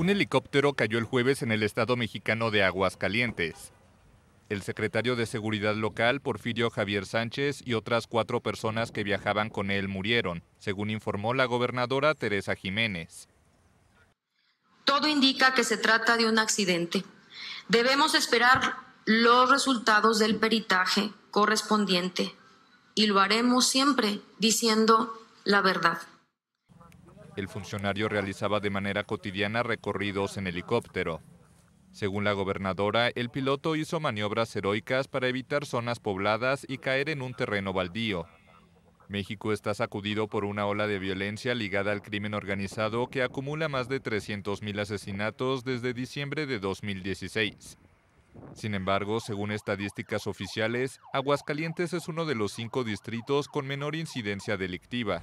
Un helicóptero cayó el jueves en el estado mexicano de Aguascalientes. El secretario de Seguridad Local, Porfirio Javier Sánchez, y otras cuatro personas que viajaban con él murieron, según informó la gobernadora Teresa Jiménez. Todo indica que se trata de un accidente. Debemos esperar los resultados del peritaje correspondiente y lo haremos siempre diciendo la verdad. El funcionario realizaba de manera cotidiana recorridos en helicóptero. Según la gobernadora, el piloto hizo maniobras heroicas para evitar zonas pobladas y caer en un terreno baldío. México está sacudido por una ola de violencia ligada al crimen organizado que acumula más de 300.000 asesinatos desde diciembre de 2016. Sin embargo, según estadísticas oficiales, Aguascalientes es uno de los cinco distritos con menor incidencia delictiva.